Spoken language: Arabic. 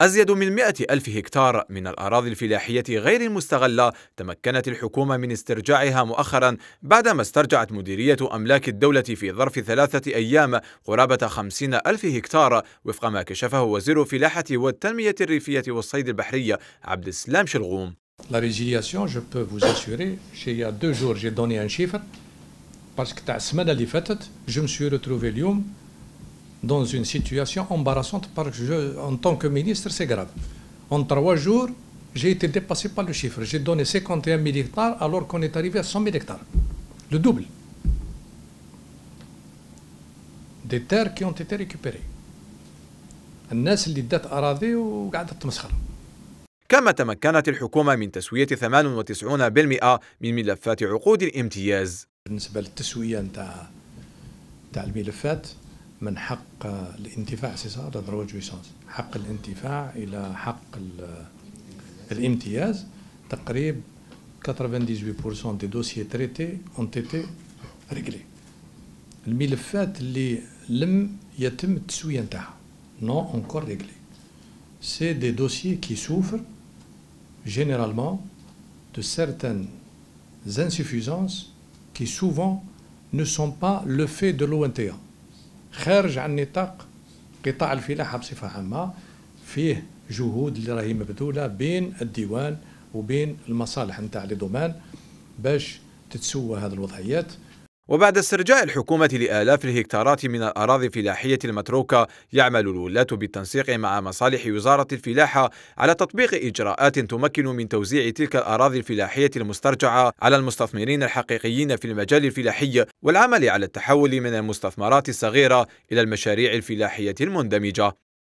أزيد من مئة ألف هكتار من الأراضي الفلاحية غير المستغلة تمكنت الحكومة من استرجاعها مؤخرا بعدما استرجعت مديرية أملاك الدولة في ظرف ثلاثة أيام قرابة خمسين ألف هكتار وفق ما كشفه وزير الفلاحة والتنمية الريفية والصيد البحرية عبد السلام شلغوم La résiliation, je peux vous assurer, il y a deux jours, j'ai donné un chiffre, parce que la semaine je me suis retrouvé dans une situation embarrassante parce que je, en tant que ministre, c'est grave. En trois jours, j'ai été dépassé par le chiffre. J'ai donné 51 000 hectares alors qu'on est arrivé à 100 000 hectares. Le double. Des terres qui ont été récupérées. الناس اللي ادت اراضي وقعدت تمسخر كما تمكنت الحكومة من تسوية 98% من ملفات عقود الامتياز بالنسبة للتسوية نتاع نتاع الملفات Mais c'est ça, la droite de 98% des dossiers traités ont été réglés. Mais le fait, n'ont pas encore réglés. C'est des dossiers qui souffrent généralement de certaines insuffisances qui souvent ne sont pas le fait de l'ONTA. خارج عن نطاق قطاع الفلاحه بصفه عامه فيه جهود اللي راهي مبذوله بين الديوان وبين المصالح نتاع لي دومان باش تتسوى هذه الوضعيات وبعد استرجاع الحكومة لآلاف الهكتارات من الأراضي الفلاحية المتروكة يعمل الولاة بالتنسيق مع مصالح وزارة الفلاحة على تطبيق إجراءات تمكن من توزيع تلك الأراضي الفلاحية المسترجعة على المستثمرين الحقيقيين في المجال الفلاحي والعمل على التحول من المستثمرات الصغيرة إلى المشاريع الفلاحية المندمجة